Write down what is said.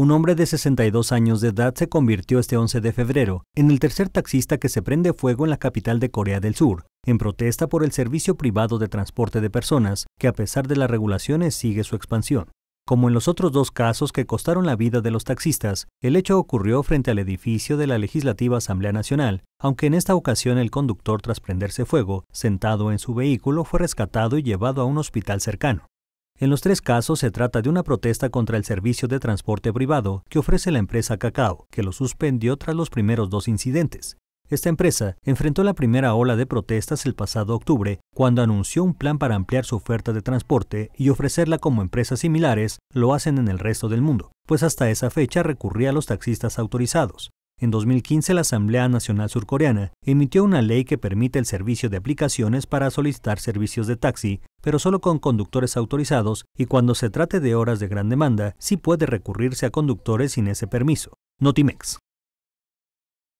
Un hombre de 62 años de edad se convirtió este 11 de febrero en el tercer taxista que se prende fuego en la capital de Corea del Sur, en protesta por el servicio privado de transporte de personas que a pesar de las regulaciones sigue su expansión. Como en los otros dos casos que costaron la vida de los taxistas, el hecho ocurrió frente al edificio de la Legislativa Asamblea Nacional, aunque en esta ocasión el conductor tras prenderse fuego, sentado en su vehículo, fue rescatado y llevado a un hospital cercano. En los tres casos se trata de una protesta contra el servicio de transporte privado que ofrece la empresa Cacao, que lo suspendió tras los primeros dos incidentes. Esta empresa enfrentó la primera ola de protestas el pasado octubre, cuando anunció un plan para ampliar su oferta de transporte y ofrecerla como empresas similares lo hacen en el resto del mundo, pues hasta esa fecha recurría a los taxistas autorizados. En 2015 la Asamblea Nacional Surcoreana emitió una ley que permite el servicio de aplicaciones para solicitar servicios de taxi, pero solo con conductores autorizados y cuando se trate de horas de gran demanda, sí puede recurrirse a conductores sin ese permiso. Notimex.